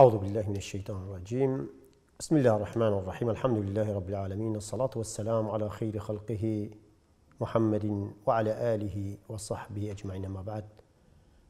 أعوذ بالله من الشيطان الرجيم بسم الله الرحمن الرحيم الحمد لله رب العالمين الصلاة والسلام على خير خلقه محمد وعلى آله وصحبه أجمعين ما بعد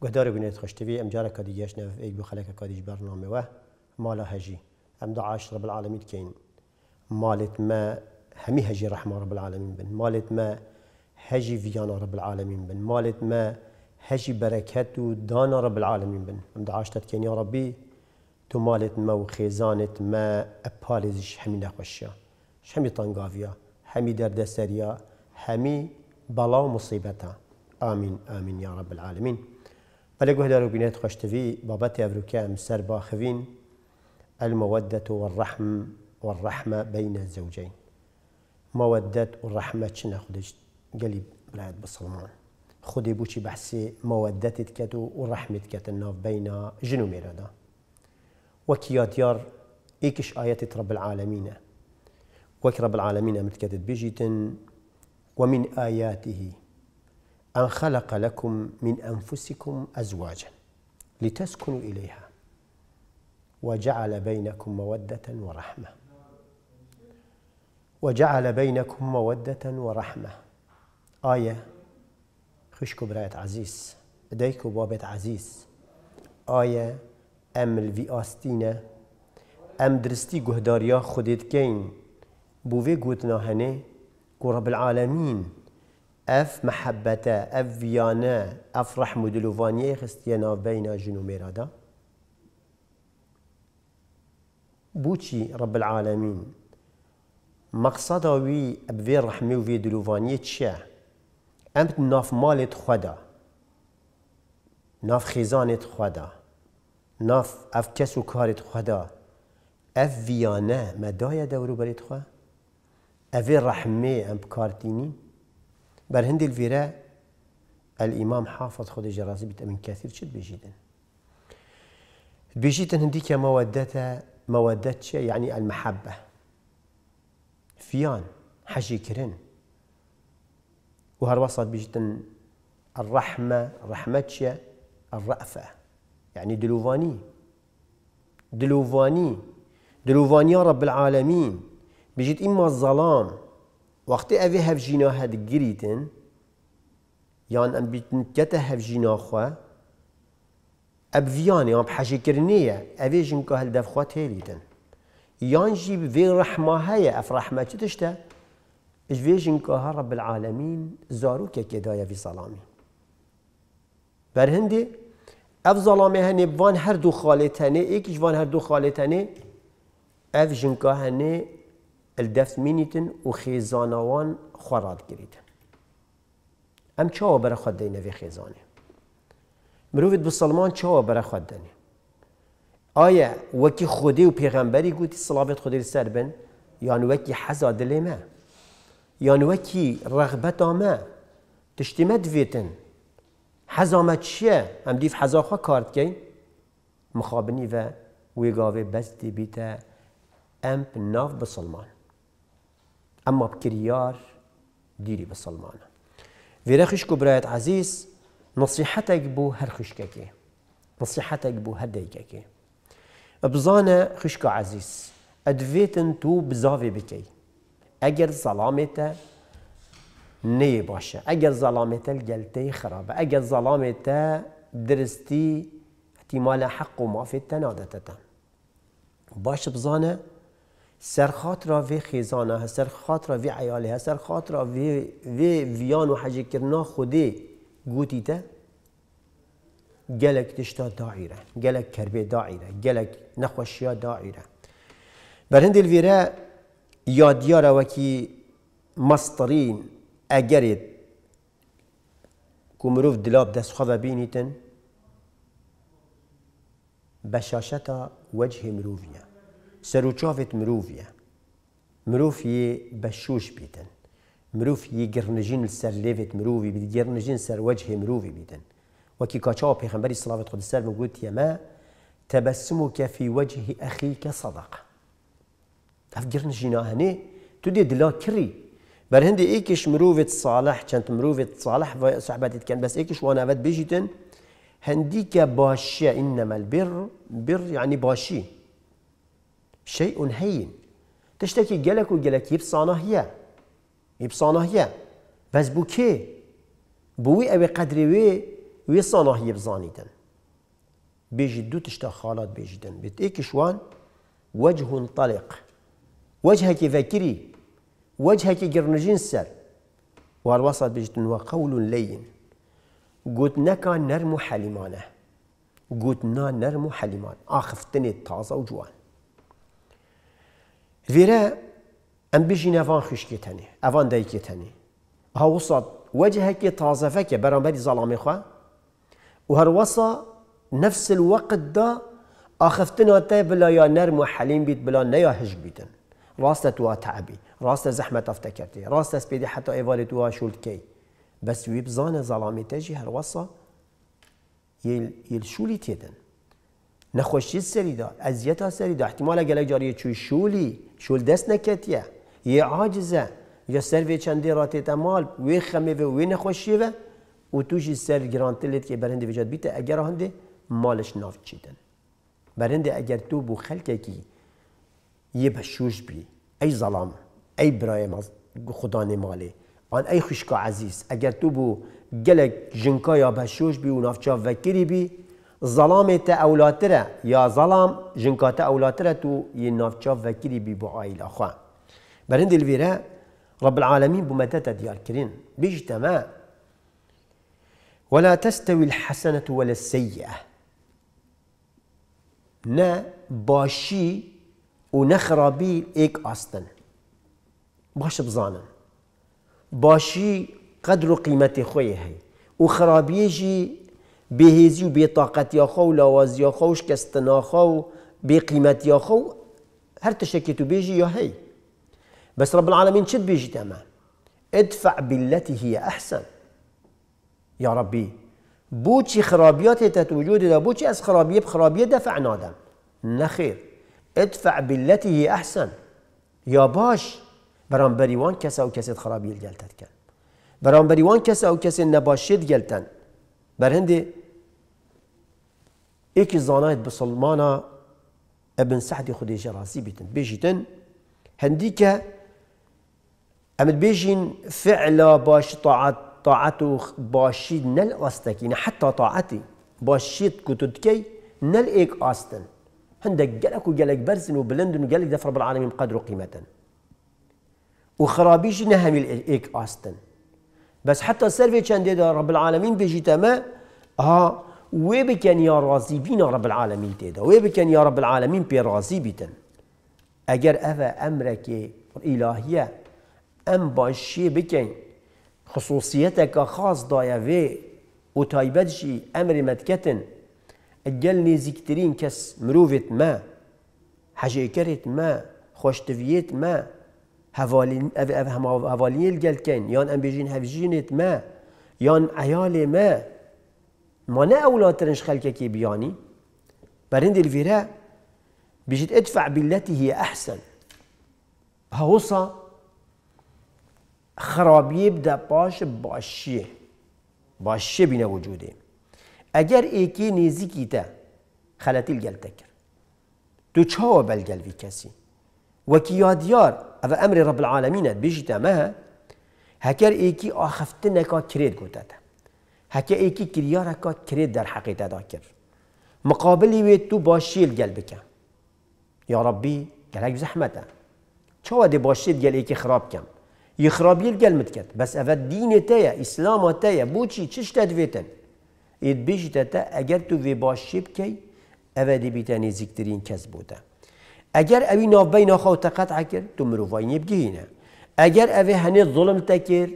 قدار بنيت خشتبي أم جارك دياش نف أي بخلك كاديش برنامه وه لا هجي أم دعاش رب العالمين كين مالت ما همي هجي رحمة رب العالمين بن مالت ما هجي فيانا رب العالمين بن مالت ما هجي بركاته دانا رب العالمين بن أم دعاش تتكين يا ربي تو مالت ما و خیزانت ما اپالزش همی ش همی تنگاویا همی دردسريا همی بلا و مصیبتا آمین آمین یا رب العالمین بله گوه دارو بینیت خوشتوی بابت افروکه امسر باخوین المودة والرحم والرحمة بين الزوجين مودة والرحمة چنا خودش قلب بلاد بسلمان خدي بوشي بحسي مودتت كتو ورحمت كتناف بين جنو ميرادا وكيا ديار ايكش آيات رب العالمين وك رب العالمين متكتت بجيتن ومن آياته أن خلق لكم من أنفسكم أزواجا لتسكنوا إليها وجعل بينكم مودة ورحمة وجعل بينكم مودة ورحمة آية خشكو براية عزيز ديكو بابت عزيز آية ام الوی آستینه ام درستی گهداریا خودت کین بووی گوتنا هنه گو رب العالمین اف محبتا اف ویانا اف رحم و دلووانیه خستینا بینا جنو میرادا بوچی رب العالمین مقصد وی وی رحمه و وی دلووانیه چیه؟ امت ناف مالت خدا ناف خیزانت خدا ناف اف کسو کارت خدا اف ویانه مدای دورو بریت خواه اف رحمه ام بکارتینی بر هندی الویره الامام حافظ خود جرازی بیت امین کثیر چید هندی که هنديك مودت مودتش يعني المحبة فيان حجي هر وسط بیشیدن الرحمة رحمتش الرأفة يعني دلوفاني دلوفاني دلوفاني يا رب العالمين بجد إما الظلام وقت أبي جينا هاد جريتن يان أم هف جينا خوا أب فياني يان بحاجة كرنية أبي جنكا هل خوا تهليتن يان جيب في رحمة هيا أف رحمة تشتا إج في جنكا رب العالمين زاروكا كدايا في صلامي برهندي اف ظلامه هنه وان هر دو خاله تنه ایکیش وان هر دو خاله تنه اف جنکا هنه الدفت مینیتن و خیزانوان خوراد گریدن ام چاو برا خود دینه وی خیزانه مروفت بسلمان چاو برا خود دینه آیا وکی خودی و پیغمبری گوتی صلابت خودی سر بن یعنی وکی حزا دلی ما یان وکی رغبت آمه تشتیمت ویتن حزامت چیه؟ هم دیف حزا حزاخوا کارت گی؟ مخابنی و ویگاوی دی بیتا ام ناف بسلمان اما بکریار دیری بسلمان ویره في رخش كبرات عزيز نصيحتك بو هر خشكك نصيحتك بو هر ديكك بزانا خشك عزيز ادفيتن تو بزافي بكي اگر سلامته نی باشه اگر ظلامت گلته خرابه اگر ظلامت درستی احتمال حق و مافی تا باش بزانه سرخات را وی خیزانه ها سرخات را وی عیاله ها سرخات را وی, وی ویان و حجی کرنا خودی گوتی تا گلک تشتا داعیره گلک کربه داعیره گلک نخوشیا داعیره برندل هندی الویره یادیاره وکی مصطرین ئەگەرێت کو مرۆڤ دلاب دەستخوا بینیتن بەشاشەتە وەجهێ مرۆڤە سەر و چاوێت مرۆڤە مرۆڤ یێ بە شوش بیتن مرۆڤ یی گرنژین سەر لێوێت مرۆڤی بیت گرنژین سەر وەجهێ مرۆڤی بیتن وەکی کاچاوە پێخەمبەری سلاوێت خود سەر بگوت تبسمك في وجه أخيك صدقة هف هني تدي دلا كري بر هندی ایکش مروفت صالح چند مروفت صالح و كان کن بس ایکش وانا بد بيجتن هندی که باشی انما البر بر يعني باشی شيء هين تشتكي جلك وجلك يبصانه هي يبصانه هي بس بوكي بوي أبي قدري وي ويصانه هي بزانيتن بيجدو تشتا خالات بيجدن ايكش وان وجه طلق وجهك فكري وجهك قرنجين سر والوسط بجتن وقول لين قلت نكا نرمو حليمانه نا نرمو حليمان آخفتني تازة وجوان فيرا ام بيجين افان خشكتني افان دايكتني ها وسط وجهك تازة فك بدي ظلامي خوا وهروسا نفس الوقت دا آخفتنا تاي بلا يا نرمو حليم بيت بلا نيا هج بيتن راسته تو تعبی راسته زحمت افته راسته سپیدی حتی ایوالی تو شولد کی بس وی بزانه ظلامی تجی هر وصا یل, یل شولی تیدن نخوشی سری دا اذیت ها سری دا احتمال گلک جاری چوی شولی شول دست نکتیه یه عاجزه یا سر وی چندی راتی تمال وی خمی و وی نخوشی و و توشی سر گرانتلیت که برنده وجاد بیته اگر هنده مالش ناف چیدن برنده اگر تو بو خلکه کی يبشوش بي اي ظلام اي برايم خدا مالي آن اي خشكا عزيز اگر تو بو جلك جنكا يا بشوش بي ونافچا نافچا بي ظلام تا اولاتره يا ظلام جنكا تا اولاتره تو ينافچا نافچا بي بو آیل آخوان برند الویره رب العالمين بمدادة ديار كرين بيجتمع ولا تستوي الحسنة ولا السيئة نا باشي ونخرابي ايك استن باش بزانن باشي قدر قيمتي خوي هي وخرابيجي جي بهزي وبطاقه يا خو لواز يا خو كستنا خو بقيمه يا خو هر تشكيت بيجي يا هي بس رب العالمين شد بيجي تمام ادفع بالتي هي احسن يا ربي بوچی خرابيات تت لا دا اس خرابيه بخرابيه دفع نادم نخير ادفع بالتي هي احسن يا باش بەرامبەری وان كسا او كسيت خرابي الجلتت كان بەرامبەری وان كسا او کەسێن نباشيت جلتن برهندي ئێکی زانایت بسلمانە ابن سەحدی خودێژە ڕاستی بیتن بێژیتن هەندی کە ئەمت فعلا باش طاعت طاعتو باشيد نل نەل حتى طاعتي حتا تاعەتی نل ايك استن عندك قالك وقالك برزن وبلندن وقالك دف رب العالمين قدر قيمة وخرابيش نهم الإيك أستن بس حتى سيرفي كان ديدا رب العالمين بيجي تما ها آه، ويبك يا راضي بينا رب العالمين ديدا ويبك يا رب العالمين بي راضي بيتن اجر افا امرك الهيه ام باشي بكين خصوصيتك خاص دايا في وتايبتشي امر متكتن اجل نزيكترين كس مروفت ما حجيكرت ما خوشتفيت ما هەوالیل گەلکەین یان ئەمبێژین هفجينت ما يان عيال ما ما نا اولاد ترنش ئەولاترنج كي بياني برند الفيرا بيجت ادفع بالتي هي احسن هوصا خرابیە بدە باش باشيه باشيه بنا وجودێ اگر ایکی نێزیکی تە خەلەتی گەل تکر. تو چاوە امر رب وەکی یادیار ئەە ئەمری ڕبلعاالەمینە بژی تەمەە کرید ئێکی ئاخفتنەکە ایکی گوتەتە هەکە کرید کرید در دا کرد مقابلی وێت تو باشیل گەل بکە یاڕبی گەلک زەحمەتە چاوە دێ باشیت گەلێکی خراپکەم یخرابیل گەلمت کرد بەس ئەە دینێتەیە ئیسلامەتەیە بوچی چش شتە دوێتن اید بیشتر تا اگر تو وی باشی بکی اوه دی بیتا نزیکترین کس بوده اگر اوی نافبی نخواه تقطع کرد تو مروفای نبگهینه اگر اوی هنی ظلم تکر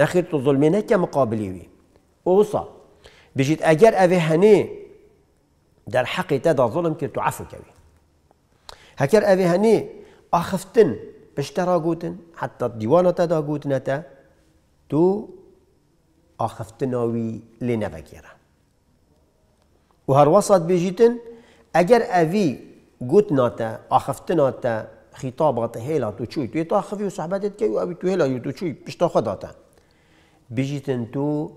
نخیر تو ظلمه نکه مقابلی وی اوصا بیشت اگر اوی هنی در حقی تدا ظلم کرد تو عفو کوی هکر أبي هنی أخفتن بشترا گوتن حتی حتى تا تدا گوتن تا تو أخفتناوي لنبكيره و هر وسط بیجیتن اگر اوی گوت ناتا آخفت ناتا خطابات هیلا تو چوی توی تا خفی و صحبتت که و اوی تو هیلا تو چوی پشتا خود تا بیجیتن تو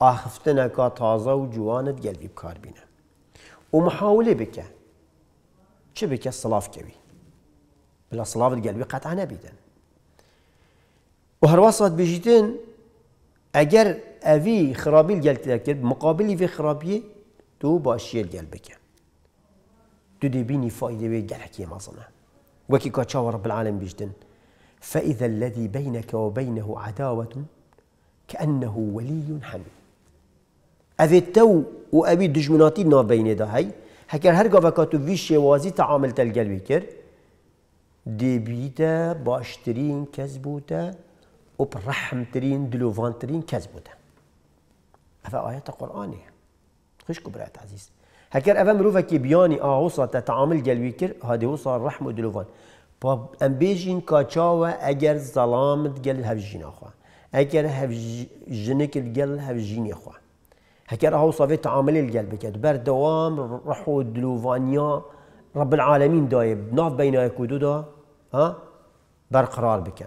اخفت نکا تازه و جوانت گلوی بکار بینه و محاوله بکه چه بکه صلاف کوی بلا صلاف قطع قطعا و هر وسط بجيتين اگر اوي خرابي الجلتك مقابلی في خرابيه تو باشیت گل بکن تو دی بینی فایده به گلکی مزنه وكي كاتشاو رب العالم بيجدن فإذا الذي بينك وبينه عداوة كأنه ولي حميم اذ تو وأبي دجمناتي نا بين ده هاي هكر هرقا بكاتو في شوازي تعامل تلقل بكر دي بيتا باشترين كذبوتا وبرحمترين دلوفانترين كذبوتا هذا آيات قرآنية خوش كبرات عزيز هكر افا مروفا كي بياني اه وصا تتعامل جلوي هادي وصا رحم دلوفان باب ام بيجين كاچاوا اگر ظلامت جل هفجينا خو اگر هفجنك الجل هفجيني خو هكر اه وصا تعامل الجلب كد بر دوام رحو دلوفانيا رب العالمين دايب ناف بيناي دا ها آه، برقرار بكن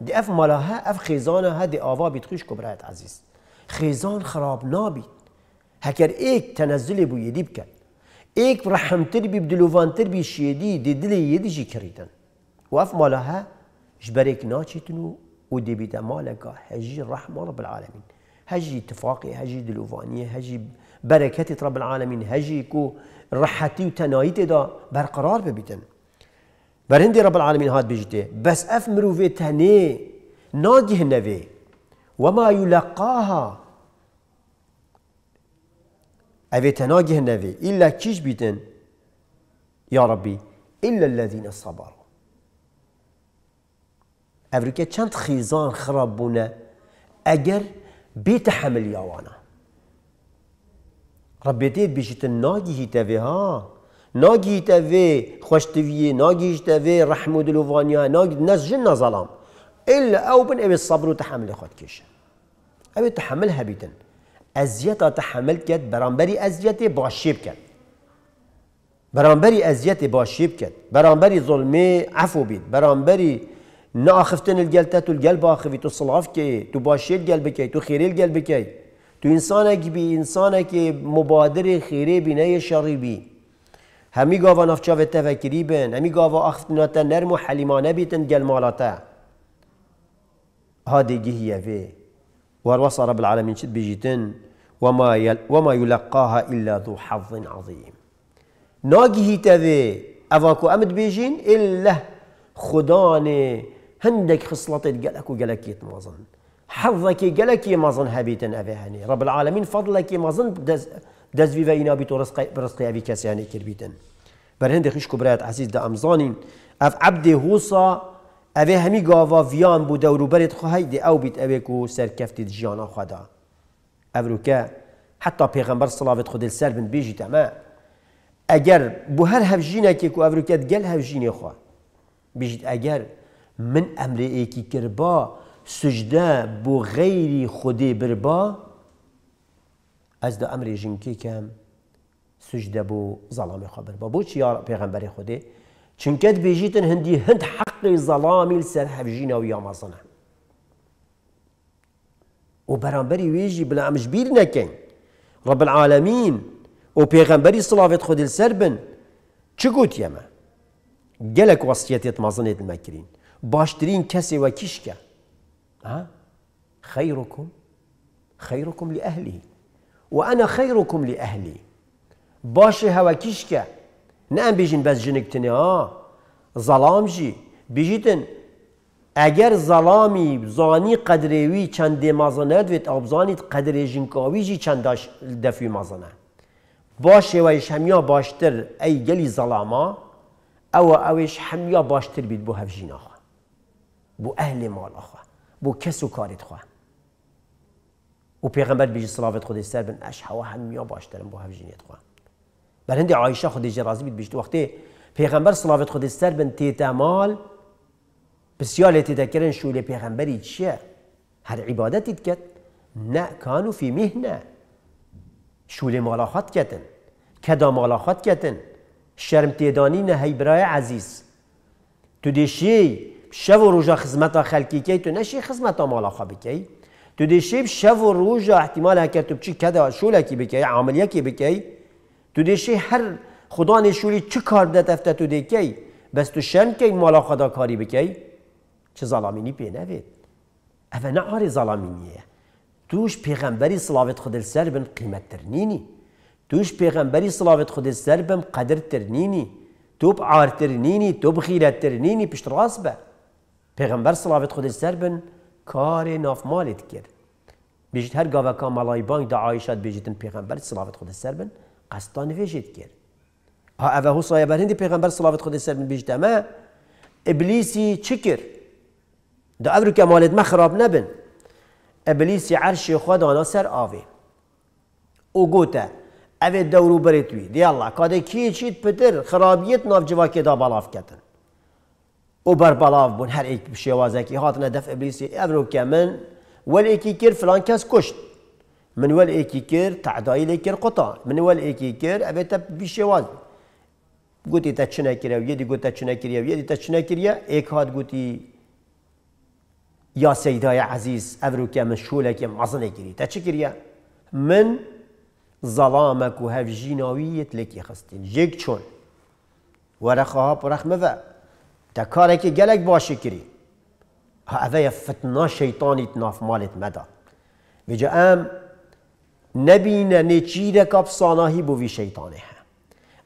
دي اف مالها اف خيزانه هادي افا بيتخش كبرات عزيز خيزان خراب نابيت بو ئێک تەنەزلێ ايك رحم تربي ئێک تربي شيدي دي دل يدي جي كريدن واف ماڵەها ژبەرێک ناچێتن و هجي رحمه رب العالمين هجي اتفاقي هجي دلوفانية هجي دلوڤانیە رب العالمين ڕەبلعاالمین هەژی و دا و تەنایی ببيتن بەرقرار رب العالمين هاد هات بس اف ئەف مرۆڤێ تەنێ ناگیهنەوێ وما يلقاها اوه تنا نبي الا كيش بيتن يا ربي الا الذين صبروا أفريكا كانت خيزان خراب أجر اگر بیت حمل ربي ربیتی بيشت ناگیه تاوه ها ناگیه تاوه خوشتویه ناگیه تاوه رحم و دلووانیا ناگیه نز جن ظلام الا او بن ابي الصبر وتحمل خود كيش ابي تحملها بيتن اذیت تحمل کرد برانبری اذیت با کرد برانبری اذیت با کرد برانبری ظلمه عفو بید برانبری ناخفتن الگلتا تو الگل باخفی تو صلاف که تو باشیل گل بکی تو خیریل گل بکی تو انسانه که بی انسانه که مبادر خیره بی نه شری بی همی گاوا نفچاو تفکری بین همی گاوا آخفتناتا نرم و حلیمانه بیتن گل مالاتا ها دیگه وروصى رب العالمين شد بيجيتن وما يل وما يلقاها إلا ذو حظ عظيم ناجه تذي أفاكو أمد بيجين إلا خداني هندك خصلتت قلك قلك يتمازن حظك قلك يمازن هبيتن أبي هني رب العالمين فضلك يمازن دز دز في فينا بيتو رزقي برزقي أبي كاسي هني كربيتن برهندي خيش كبرات عزيز دا أمزانين أف عبدي هوصا اوه همی گاوا ویان برید ڤیان بوو دەوروبەرێت خۆ هەیدێ ئەو بیت ئەوێک و سەرکەفتی ژیانە خوادا ئەوروکە حتا پێغمبەر سڵاوێت خودل سەر بن بێژی تەمە ئەگەر بۆ هەر هەفژینەکێک و ئەوروکەت گەل هەفژینێ خوا بیجید اگر من امر ئەمرەیەکی کردبا سوجدە بۆ غەیری خودێ بربا ئەس دە ئەمرێ ژینکێکم سوجدە بۆ زەڵامی خبر بە بۆ چی پێغمبەری خودێ بیجیتن هندی هند حق حقی ظلامي لەسەر هەبژینەوە ويا و بەرامبەری ويجي بلا مش بيرنا كان رب العالمين و پێغەمبەری سڵاوێت آه؟ خودی سەر بن چ گوت ئەمە گەلک وەستیەتێت مازنێت وكشكا ها خيركم خيركم لأهلي وأنا خيركم لأهلي باشي هوا كيشكا نعم بيجين بس جنك تنيا آه. ظلام جي بیژیتن ئەگەر زەڵامی زانی قەدرێوی چەندێ مازەنەدوێت ئەو بزانیت قەدرێ ژینکاویژی چەنداش دەفی مازەنە. باش شێوەیش هەمیا باشتر ئەی گەلی زەڵاما او ئەوێش هەمیا باشتر بو بۆ آخوا بو اهل مال آخوا بو و کارێت خوا. و پیغمبر بیژی صلافت خود سەر بن ئەش هەوە هەمیا باشترم بۆ هەفژینێت خوا. بەرهندی عیشە خود جێڕازی بیت بیشت وختێ پیغمبر صلافت خود سر بن تيتا مال بسیار تێدا کردن شوولێ چیه؟ هر هەر عیباەتی نه، فی و فیمیه نە کتن کدا کەتن کەدا کتن شرم تیدانی نه هی برای عزیز تو دیشی شو و خزمتا خلکی کی تو نشی خزمەتە ملاقات بکی تو دیشی شو و ڕژە احتمال هکر تو بچی کی بکی، عاملیه کی بکی تو دیشی هر خدا نشولی چی کار بدەتەفتە تو دیکی بس تو مالا خدا کاری بکی؟ چه ظالمینی پی نوید او نه آری ظالمینیه توش پیغمبری صلاوت خود سر بن قیمت ترنینی توش پیغمبری صلاوت خود سر بن قدر ترنینی توب بعار ترنینی توب تر ترنینی پشت راس به پیغمبر صلاوت خود سر بن کار مالت کرد بیشتر هر گاوه که ملای بانگ دا عایشت بیجیتن پیغمبر صلاوت خود سر بن قصدان ویجید کرد ها اوه حسای هندی پیغمبر صلاوت خود سر بن بیجیت اما ابلیسی چکر دا ابرو که مالت ما خراب نبن ابلیس عرش خود آنا سر آوه او گوته اوه دورو بریتوی دی الله کاده کی چید پتر خرابیت ناف جواکی دا بلاف کتن او بر بلاف بون هر ایک که هاتن دف ابلیس ابرو که من ول ایکی کر فلان کس کشت من ول ایکی کر تعدایی لیکر قطع من ول ایکی کر اوه تب بشیواز گوتی تا چنه کریو یدی گوتی تا چنه کریو یدی تا چنه کریو ایک هات گوتی یا سیدای عزیز ئەرو کێمە شولێکی مەزنێکگیری تا چ کریە؟ من زەڵامەک و هەڤژیناویت لێکی خستین یەک چۆن وەرەخەها پڕەخمەە تا کارێکی گەلێک باشی کری ئەڤەیە فتنا شەیتانیت نافمالت مەدا بجە ئەم نەبینە نێچیرەکە بساناهی بۆ وی شەیتانێ هە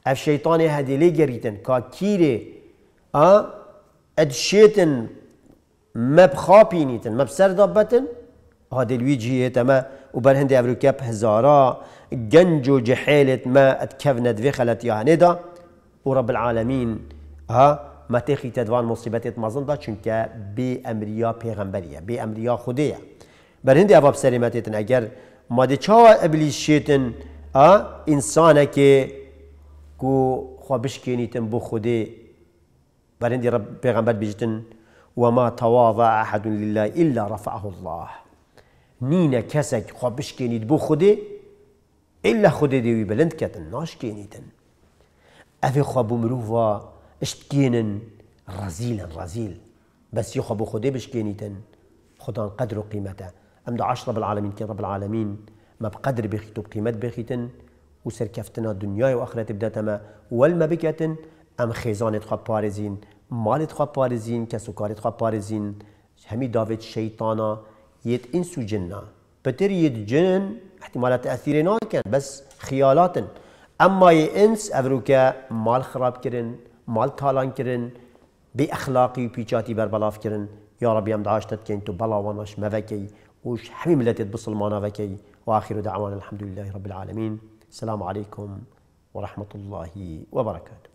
ئەف شەیتانێ هەدی لێ گەریتن کا کیرێ ئە ئەدشێتن ما بخابينيتن ما بسر دابتن هذا الويجي تما وبرهندي أفريقيا بهزارا جنجو جحيلة ما اتكفنت في خلت دا ورب العالمين ها ما تخي تدوان مصيبتة مازندا چونك بأمريا پیغمبرية بأمريا خدية برهندي أفاب سلمتتن اگر ما دي چاوة إبليس شيتن ها انسانه كي كو خوابش كينيتن بو بر هندي رب پیغمبر بيجتن وما تواضع أحد لله إلا رفعه الله كسك خبش خۆ بو بۆ إلا ئللا خودێ بلند كتن ناش ئەفێ أفي بۆ مروفا اشتكينن رزيلا رزيل بس خۆ خودي بش بشکێنیتن خدان قدر قيمته قیمەتە ئەم دا عشرە العالمين ما بقدر بخیت بقيمت بخيتن وسركفتنا الدنيا سەرکەفتنا دنیای ما والما بكتن أم خيزانة خب بارزين مالي خوا پارزین کسوکارت خوا پارزین همی داوت شیطانا یت انس و جنة بتر یت جن احتمال تأثیر ناکن بس خیالاتن اما ی انس افروکا مال خراب کرن مال تالان کرن بی اخلاقی و پیچاتی بر بلاف کرن يا رب يم دعاشتت كين تو بلا واناش مفكي وش حمي ملتت مانا مكي وآخر دعوانا الحمد لله رب العالمين السلام عليكم ورحمة الله وبركاته